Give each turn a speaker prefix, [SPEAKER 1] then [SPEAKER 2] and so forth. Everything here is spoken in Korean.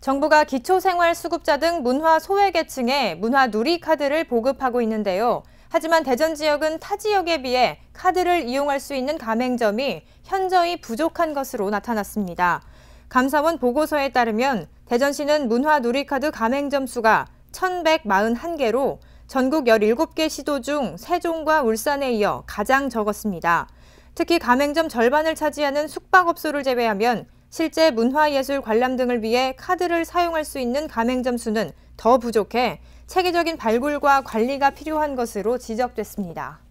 [SPEAKER 1] 정부가 기초생활수급자 등 문화 소외계층에 문화 누리 카드를 보급하고 있는데요. 하지만 대전 지역은 타 지역에 비해 카드를 이용할 수 있는 가맹점이 현저히 부족한 것으로 나타났습니다. 감사원 보고서에 따르면 대전시는 문화 누리카드 가맹점 수가 1,141개로 전국 17개 시도 중 세종과 울산에 이어 가장 적었습니다. 특히 가맹점 절반을 차지하는 숙박업소를 제외하면 실제 문화예술 관람 등을 위해 카드를 사용할 수 있는 가맹점 수는 더 부족해 체계적인 발굴과 관리가 필요한 것으로 지적됐습니다.